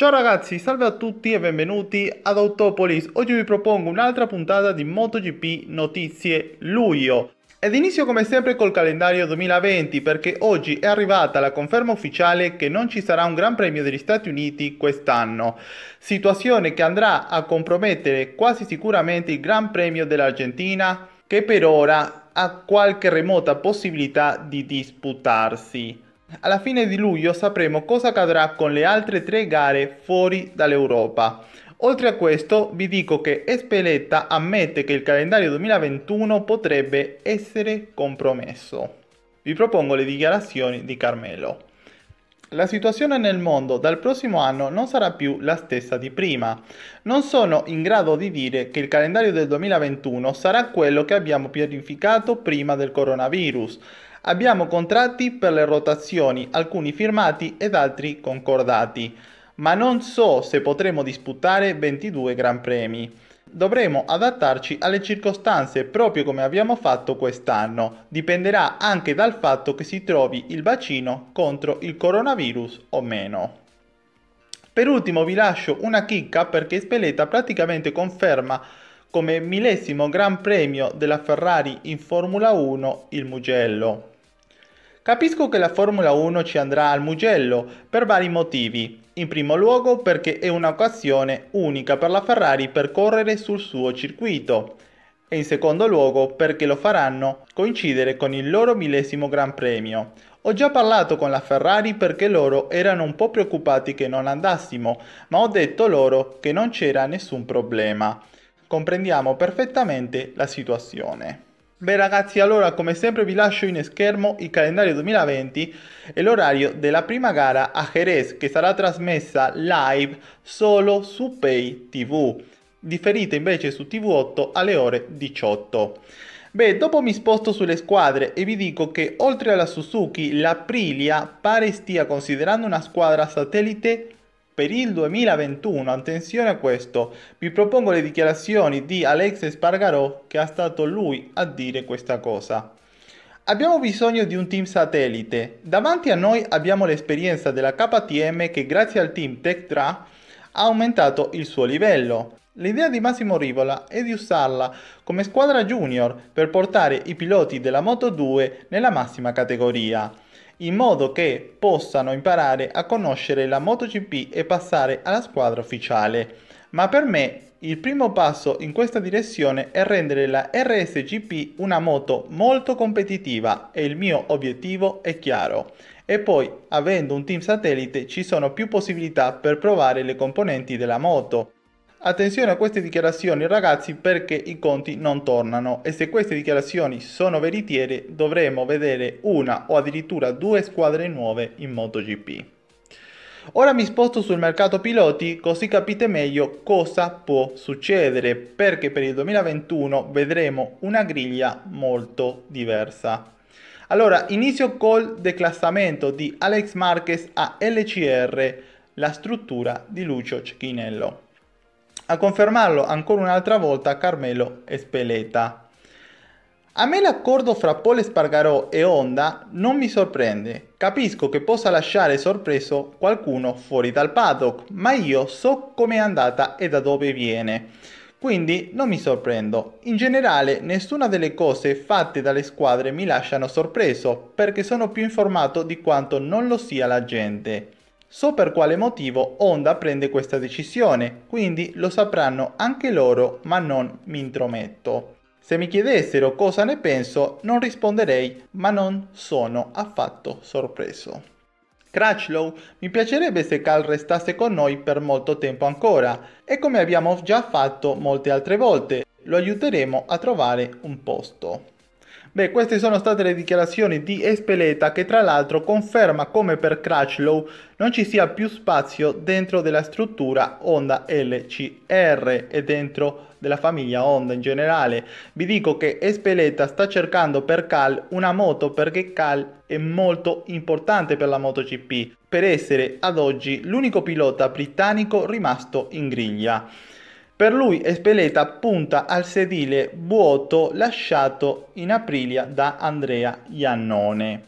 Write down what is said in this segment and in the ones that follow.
Ciao ragazzi, salve a tutti e benvenuti ad Autopolis. Oggi vi propongo un'altra puntata di MotoGP Notizie Luglio. Ed inizio come sempre col calendario 2020 perché oggi è arrivata la conferma ufficiale che non ci sarà un Gran Premio degli Stati Uniti quest'anno, situazione che andrà a compromettere quasi sicuramente il Gran Premio dell'Argentina che per ora ha qualche remota possibilità di disputarsi. Alla fine di luglio sapremo cosa accadrà con le altre tre gare fuori dall'Europa. Oltre a questo vi dico che Espeletta ammette che il calendario 2021 potrebbe essere compromesso. Vi propongo le dichiarazioni di Carmelo. La situazione nel mondo dal prossimo anno non sarà più la stessa di prima. Non sono in grado di dire che il calendario del 2021 sarà quello che abbiamo pianificato prima del coronavirus. Abbiamo contratti per le rotazioni, alcuni firmati ed altri concordati, ma non so se potremo disputare 22 Gran Premi. Dovremo adattarci alle circostanze proprio come abbiamo fatto quest'anno. Dipenderà anche dal fatto che si trovi il vaccino contro il coronavirus o meno. Per ultimo vi lascio una chicca perché Speleta praticamente conferma come millesimo Gran Premio della Ferrari in Formula 1 il Mugello. Capisco che la Formula 1 ci andrà al Mugello per vari motivi. In primo luogo perché è un'occasione unica per la Ferrari per correre sul suo circuito e in secondo luogo perché lo faranno coincidere con il loro millesimo Gran Premio. Ho già parlato con la Ferrari perché loro erano un po' preoccupati che non andassimo, ma ho detto loro che non c'era nessun problema. Comprendiamo perfettamente la situazione. Beh ragazzi, allora come sempre vi lascio in schermo il calendario 2020 e l'orario della prima gara a Jerez che sarà trasmessa live solo su Pay TV, differita invece su TV8 alle ore 18. Beh, dopo mi sposto sulle squadre e vi dico che oltre alla Suzuki, l'Aprilia pare stia considerando una squadra satellite per il 2021. Attenzione a questo, vi propongo le dichiarazioni di Alex Spargarò che è stato lui a dire questa cosa. Abbiamo bisogno di un team satellite. Davanti a noi abbiamo l'esperienza della KTM che grazie al team Tectra ha aumentato il suo livello. L'idea di Massimo Rivola è di usarla come squadra junior per portare i piloti della Moto 2 nella massima categoria in modo che possano imparare a conoscere la MotoGP e passare alla squadra ufficiale. Ma per me il primo passo in questa direzione è rendere la RSGP una moto molto competitiva e il mio obiettivo è chiaro. E poi, avendo un team satellite, ci sono più possibilità per provare le componenti della moto. Attenzione a queste dichiarazioni ragazzi perché i conti non tornano e se queste dichiarazioni sono veritiere dovremo vedere una o addirittura due squadre nuove in MotoGP. Ora mi sposto sul mercato piloti così capite meglio cosa può succedere perché per il 2021 vedremo una griglia molto diversa. Allora inizio col declassamento di Alex Marquez a LCR, la struttura di Lucio Cecchinello. A confermarlo ancora un'altra volta Carmelo Espeleta. A me l'accordo fra Pole Spargarò e Honda non mi sorprende. Capisco che possa lasciare sorpreso qualcuno fuori dal paddock, ma io so com'è andata e da dove viene. Quindi non mi sorprendo. In generale nessuna delle cose fatte dalle squadre mi lasciano sorpreso, perché sono più informato di quanto non lo sia la gente. So per quale motivo Honda prende questa decisione, quindi lo sapranno anche loro, ma non mi intrometto. Se mi chiedessero cosa ne penso, non risponderei, ma non sono affatto sorpreso. Crutchlow, mi piacerebbe se Cal restasse con noi per molto tempo ancora, e come abbiamo già fatto molte altre volte, lo aiuteremo a trovare un posto. Beh, queste sono state le dichiarazioni di Espeleta che tra l'altro conferma come per Crutchlow non ci sia più spazio dentro della struttura Honda LCR e dentro della famiglia Honda in generale. Vi dico che Espeleta sta cercando per Cal una moto perché Cal è molto importante per la MotoGP, per essere ad oggi l'unico pilota britannico rimasto in griglia. Per lui Espeleta punta al sedile vuoto lasciato in Aprilia da Andrea Iannone.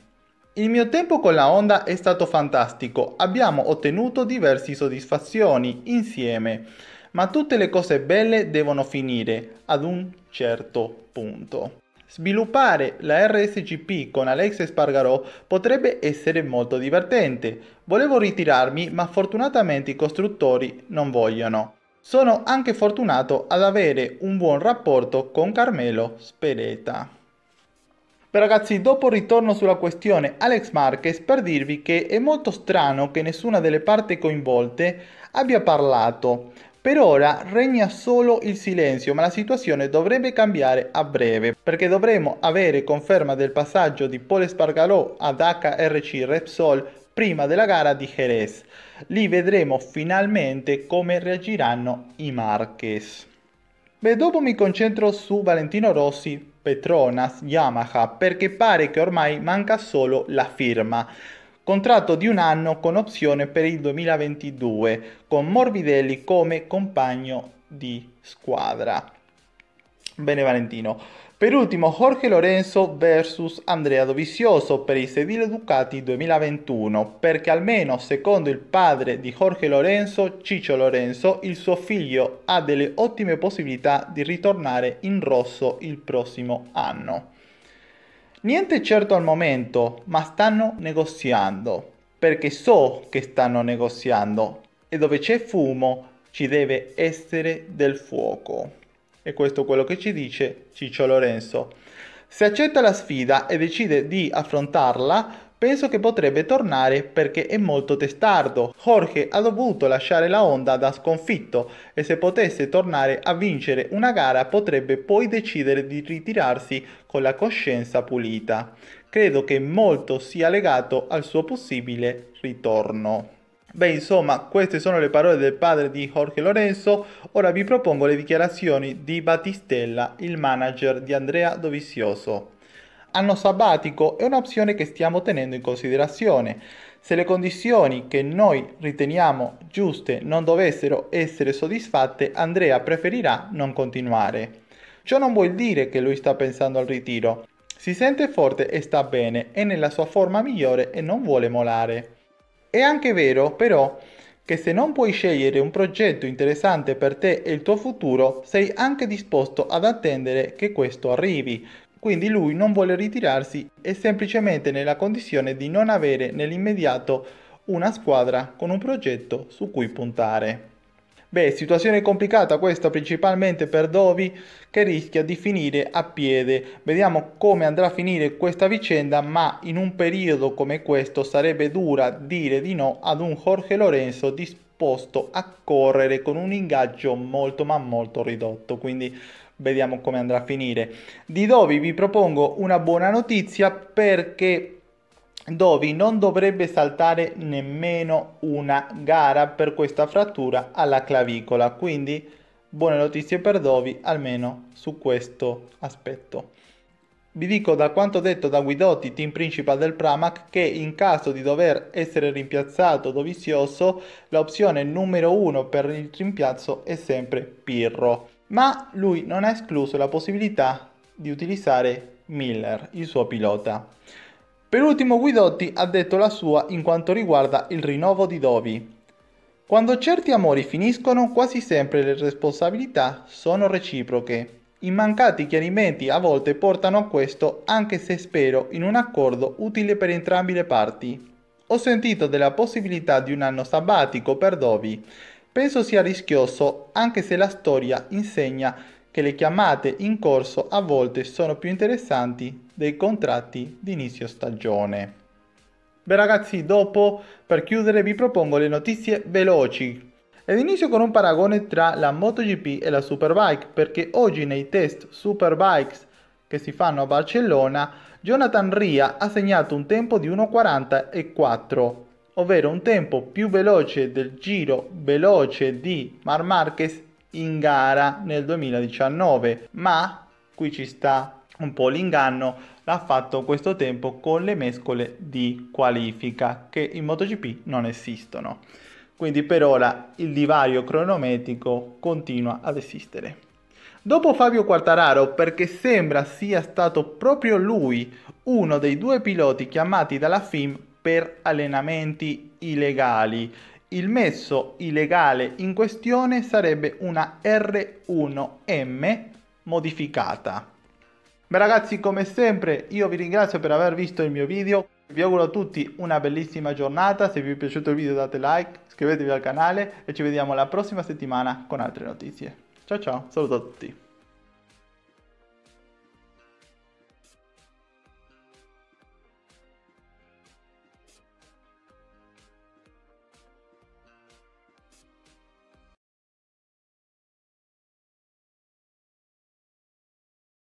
Il mio tempo con la Honda è stato fantastico, abbiamo ottenuto diverse soddisfazioni insieme, ma tutte le cose belle devono finire ad un certo punto. Sviluppare la RSGP con Alex Spargarò potrebbe essere molto divertente. Volevo ritirarmi, ma fortunatamente i costruttori non vogliono. Sono anche fortunato ad avere un buon rapporto con Carmelo Spereta. Beh ragazzi, dopo ritorno sulla questione Alex Marquez per dirvi che è molto strano che nessuna delle parti coinvolte abbia parlato. Per ora regna solo il silenzio, ma la situazione dovrebbe cambiare a breve, perché dovremo avere conferma del passaggio di Paul Spargarò ad HRC Repsol prima della gara di Jerez. Lì vedremo finalmente come reagiranno i Marquez. Beh, dopo mi concentro su Valentino Rossi, Petronas, Yamaha, perché pare che ormai manca solo la firma. Contratto di un anno con opzione per il 2022, con Morbidelli come compagno di squadra. Bene Valentino. Per ultimo Jorge Lorenzo vs Andrea Dovizioso per i sedile Ducati 2021, perché almeno secondo il padre di Jorge Lorenzo, Ciccio Lorenzo, il suo figlio ha delle ottime possibilità di ritornare in rosso il prossimo anno. Niente certo al momento, ma stanno negoziando, perché so che stanno negoziando e dove c'è fumo ci deve essere del fuoco. E questo è quello che ci dice Ciccio Lorenzo. Se accetta la sfida e decide di affrontarla, penso che potrebbe tornare perché è molto testardo. Jorge ha dovuto lasciare la Honda da sconfitto e se potesse tornare a vincere una gara potrebbe poi decidere di ritirarsi con la coscienza pulita. Credo che molto sia legato al suo possibile ritorno. Beh, insomma, queste sono le parole del padre di Jorge Lorenzo. Ora vi propongo le dichiarazioni di Battistella, il manager di Andrea Dovizioso. Anno sabbatico è un'opzione che stiamo tenendo in considerazione. Se le condizioni che noi riteniamo giuste non dovessero essere soddisfatte, Andrea preferirà non continuare. Ciò non vuol dire che lui sta pensando al ritiro. Si sente forte e sta bene, è nella sua forma migliore e non vuole molare. È anche vero, però, che se non puoi scegliere un progetto interessante per te e il tuo futuro, sei anche disposto ad attendere che questo arrivi. Quindi lui non vuole ritirarsi, è semplicemente nella condizione di non avere nell'immediato una squadra con un progetto su cui puntare. Beh, situazione complicata questa principalmente per Dovi che rischia di finire a piede. Vediamo come andrà a finire questa vicenda, ma in un periodo come questo sarebbe dura dire di no ad un Jorge Lorenzo disposto a correre con un ingaggio molto ma molto ridotto, quindi vediamo come andrà a finire. Di Dovi vi propongo una buona notizia perché Dovi non dovrebbe saltare nemmeno una gara per questa frattura alla clavicola, quindi buone notizie per Dovi almeno su questo aspetto. Vi dico da quanto detto da Guidotti, team principal del Pramac, che in caso di dover essere rimpiazzato Dovizioso, l'opzione numero uno per il rimpiazzo è sempre Pirro. Ma lui non ha escluso la possibilità di utilizzare Miller, il suo pilota. Per ultimo Guidotti ha detto la sua in quanto riguarda il rinnovo di Dovi. Quando certi amori finiscono, quasi sempre le responsabilità sono reciproche. I mancati chiarimenti a volte portano a questo, anche se spero in un accordo utile per entrambe le parti. Ho sentito della possibilità di un anno sabbatico per Dovi. Penso sia rischioso, anche se la storia insegna che le chiamate in corso a volte sono più interessanti dei contratti di inizio stagione. Beh ragazzi, dopo per chiudere vi propongo le notizie veloci. Ed inizio con un paragone tra la MotoGP e la Superbike, perché oggi nei test Superbikes che si fanno a Barcellona, Jonathan Ria ha segnato un tempo di 1.40,4, ovvero un tempo più veloce del giro veloce di Mar Marquez in gara nel 2019, ma qui ci sta un po' l'inganno, l'ha fatto questo tempo con le mescole di qualifica che in MotoGP non esistono. Quindi per ora il divario cronometrico continua ad esistere. Dopo Fabio Quartararo, perché sembra sia stato proprio lui uno dei due piloti chiamati dalla FIM per allenamenti illegali il messo illegale in questione sarebbe una R1M modificata. Beh ragazzi come sempre io vi ringrazio per aver visto il mio video, vi auguro a tutti una bellissima giornata, se vi è piaciuto il video date like, iscrivetevi al canale e ci vediamo la prossima settimana con altre notizie. Ciao ciao, saluto a tutti!